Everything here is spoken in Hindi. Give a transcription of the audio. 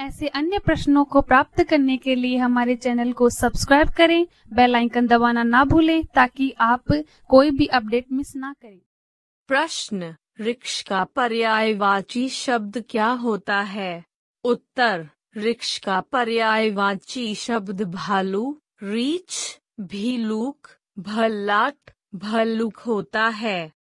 ऐसे अन्य प्रश्नों को प्राप्त करने के लिए हमारे चैनल को सब्सक्राइब करें बेल आइकन दबाना ना भूलें ताकि आप कोई भी अपडेट मिस ना करें प्रश्न रिक्ष का पर्यायवाची शब्द क्या होता है उत्तर रिक्ष का पर्यायवाची शब्द भालू रीच भीलूक भल्लाट भल्लुक होता है